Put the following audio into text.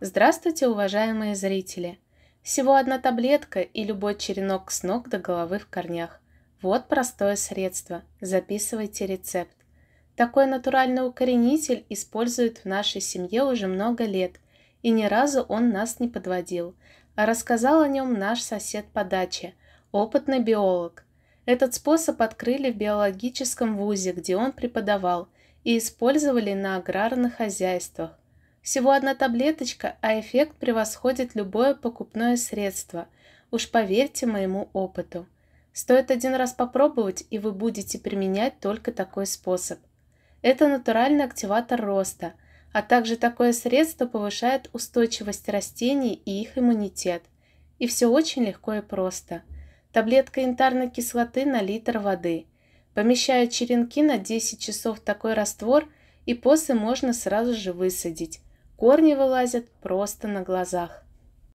Здравствуйте, уважаемые зрители! Всего одна таблетка и любой черенок с ног до головы в корнях. Вот простое средство. Записывайте рецепт. Такой натуральный укоренитель используют в нашей семье уже много лет, и ни разу он нас не подводил. А рассказал о нем наш сосед по даче, опытный биолог. Этот способ открыли в биологическом вузе, где он преподавал, и использовали на аграрных хозяйствах. Всего одна таблеточка, а эффект превосходит любое покупное средство. Уж поверьте моему опыту. Стоит один раз попробовать, и вы будете применять только такой способ. Это натуральный активатор роста, а также такое средство повышает устойчивость растений и их иммунитет. И все очень легко и просто. Таблетка янтарной кислоты на литр воды. Помещаю черенки на 10 часов такой раствор, и после можно сразу же высадить корни вылазят просто на глазах.